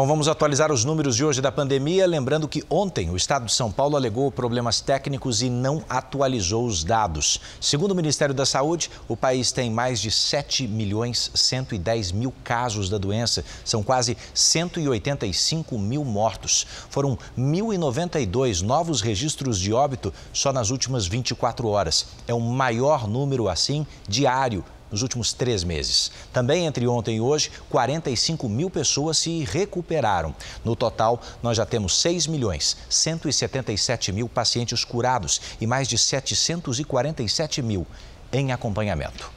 Bom, vamos atualizar os números de hoje da pandemia. Lembrando que ontem o estado de São Paulo alegou problemas técnicos e não atualizou os dados. Segundo o Ministério da Saúde, o país tem mais de 7 milhões 110 mil casos da doença. São quase 185 mil mortos. Foram 1.092 novos registros de óbito só nas últimas 24 horas. É o maior número assim diário nos últimos três meses. Também entre ontem e hoje, 45 mil pessoas se recuperaram. No total, nós já temos 6 milhões 177 mil pacientes curados e mais de 747 mil em acompanhamento.